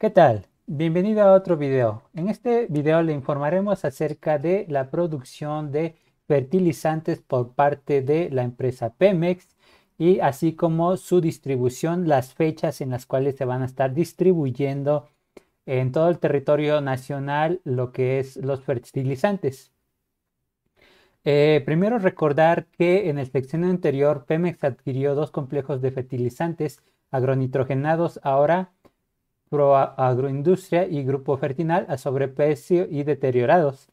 ¿Qué tal? Bienvenido a otro video. En este video le informaremos acerca de la producción de fertilizantes por parte de la empresa Pemex y así como su distribución, las fechas en las cuales se van a estar distribuyendo en todo el territorio nacional lo que es los fertilizantes. Eh, primero recordar que en el sección anterior Pemex adquirió dos complejos de fertilizantes agronitrogenados ahora Agroindustria y Grupo Fertinal a sobreprecio y deteriorados.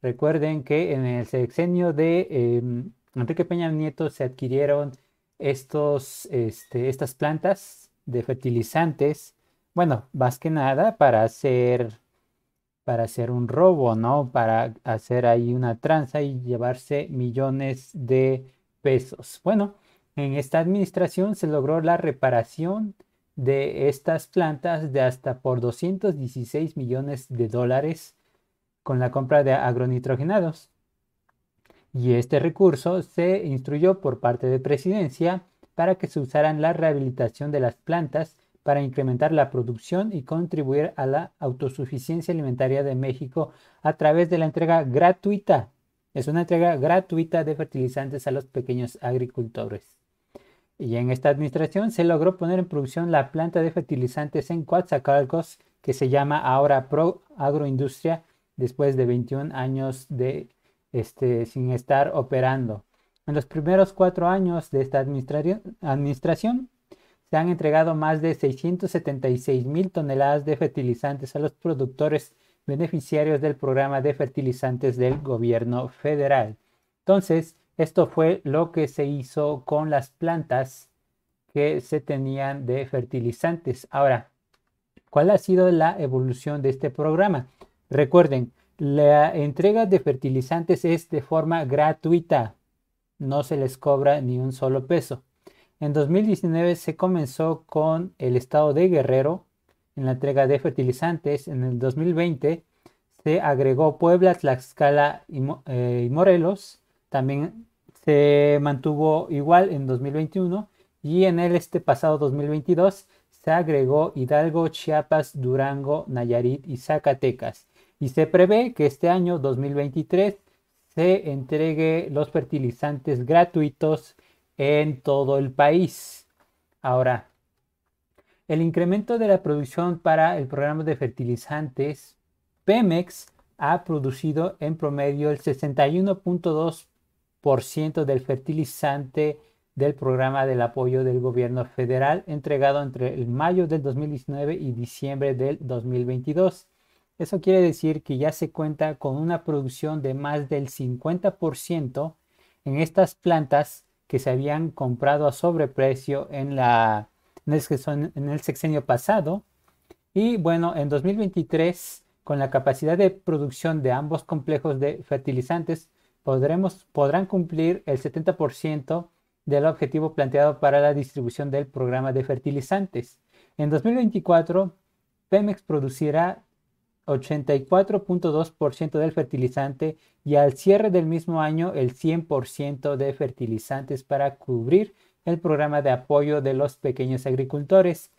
Recuerden que en el sexenio de em, Enrique Peña Nieto se adquirieron estos, este, estas plantas de fertilizantes, bueno, más que nada para hacer, para hacer un robo, ¿no? Para hacer ahí una tranza y llevarse millones de pesos. Bueno, en esta administración se logró la reparación de estas plantas de hasta por 216 millones de dólares con la compra de agronitrogenados. Y este recurso se instruyó por parte de presidencia para que se usaran la rehabilitación de las plantas para incrementar la producción y contribuir a la autosuficiencia alimentaria de México a través de la entrega gratuita. Es una entrega gratuita de fertilizantes a los pequeños agricultores. Y en esta administración se logró poner en producción la planta de fertilizantes en Coatzacoalcos, que se llama ahora Pro Agroindustria, después de 21 años de, este, sin estar operando. En los primeros cuatro años de esta administración se han entregado más de 676 mil toneladas de fertilizantes a los productores beneficiarios del programa de fertilizantes del gobierno federal. Entonces, esto fue lo que se hizo con las plantas que se tenían de fertilizantes. Ahora, ¿cuál ha sido la evolución de este programa? Recuerden, la entrega de fertilizantes es de forma gratuita, no se les cobra ni un solo peso. En 2019 se comenzó con el estado de Guerrero en la entrega de fertilizantes. En el 2020 se agregó Puebla, Tlaxcala y, eh, y Morelos también se mantuvo igual en 2021 y en el este pasado 2022 se agregó Hidalgo, Chiapas, Durango, Nayarit y Zacatecas. Y se prevé que este año 2023 se entregue los fertilizantes gratuitos en todo el país. Ahora, el incremento de la producción para el programa de fertilizantes, Pemex ha producido en promedio el 61.2 del fertilizante del programa del apoyo del gobierno federal entregado entre el mayo del 2019 y diciembre del 2022. Eso quiere decir que ya se cuenta con una producción de más del 50% en estas plantas que se habían comprado a sobreprecio en, la, en el sexenio pasado. Y bueno, en 2023, con la capacidad de producción de ambos complejos de fertilizantes, podrán cumplir el 70% del objetivo planteado para la distribución del programa de fertilizantes. En 2024, Pemex producirá 84.2% del fertilizante y al cierre del mismo año el 100% de fertilizantes para cubrir el programa de apoyo de los pequeños agricultores.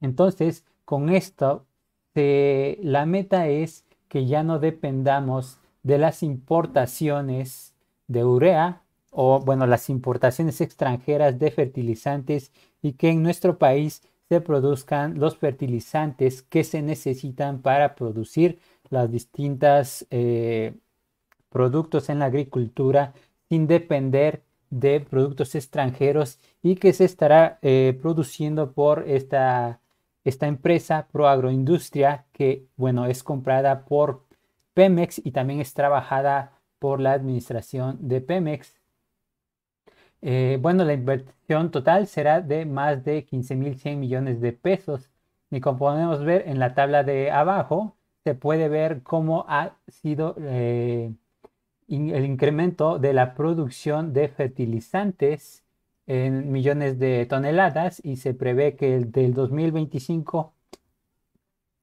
Entonces, con esto, eh, la meta es que ya no dependamos de las importaciones de urea o, bueno, las importaciones extranjeras de fertilizantes y que en nuestro país se produzcan los fertilizantes que se necesitan para producir las distintas eh, productos en la agricultura sin depender de productos extranjeros y que se estará eh, produciendo por esta, esta empresa Proagroindustria que, bueno, es comprada por Pemex y también es trabajada por la administración de Pemex. Eh, bueno, la inversión total será de más de 15.100 millones de pesos. Y como podemos ver en la tabla de abajo, se puede ver cómo ha sido eh, el incremento de la producción de fertilizantes en millones de toneladas y se prevé que del 2025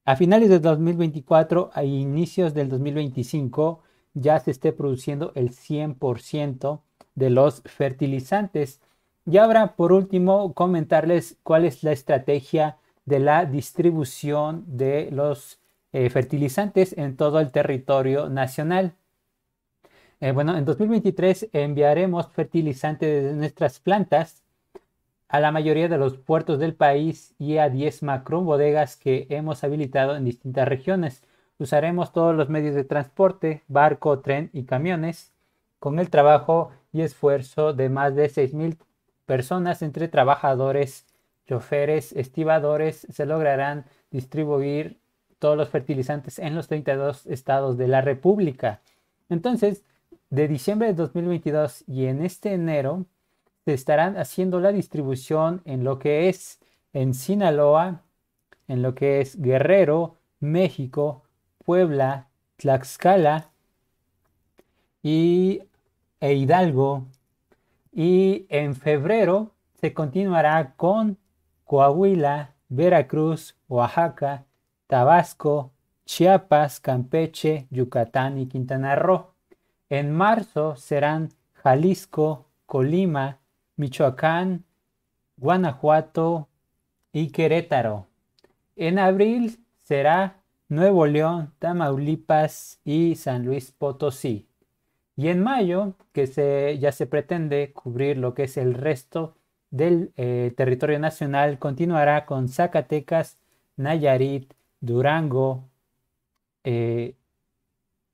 a finales de 2024 a inicios del 2025 ya se esté produciendo el 100% de los fertilizantes. Y ahora, por último, comentarles cuál es la estrategia de la distribución de los eh, fertilizantes en todo el territorio nacional. Eh, bueno, en 2023 enviaremos fertilizantes de nuestras plantas a la mayoría de los puertos del país y a 10 macro bodegas que hemos habilitado en distintas regiones. Usaremos todos los medios de transporte, barco, tren y camiones, con el trabajo y esfuerzo de más de 6.000 personas entre trabajadores, choferes, estibadores. Se lograrán distribuir todos los fertilizantes en los 32 estados de la República. Entonces, de diciembre de 2022 y en este enero se estarán haciendo la distribución en lo que es en Sinaloa, en lo que es Guerrero, México, Puebla, Tlaxcala y, e Hidalgo. Y en febrero se continuará con Coahuila, Veracruz, Oaxaca, Tabasco, Chiapas, Campeche, Yucatán y Quintana Roo. En marzo serán Jalisco, Colima, Michoacán, Guanajuato y Querétaro. En abril será Nuevo León, Tamaulipas y San Luis Potosí. Y en mayo, que ya se pretende cubrir lo que es el resto del eh, territorio nacional, continuará con Zacatecas, Nayarit, Durango, eh,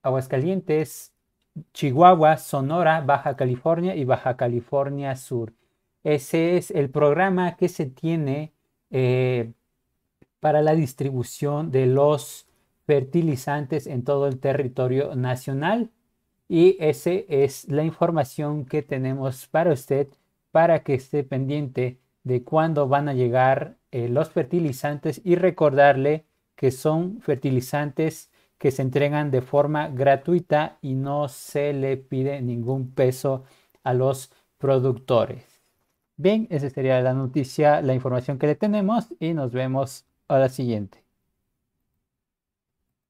Aguascalientes, Chihuahua, Sonora, Baja California y Baja California Sur. Ese es el programa que se tiene eh, para la distribución de los fertilizantes en todo el territorio nacional. Y esa es la información que tenemos para usted para que esté pendiente de cuándo van a llegar eh, los fertilizantes y recordarle que son fertilizantes que se entregan de forma gratuita y no se le pide ningún peso a los productores. Bien, esa sería la noticia, la información que le tenemos y nos vemos a la siguiente.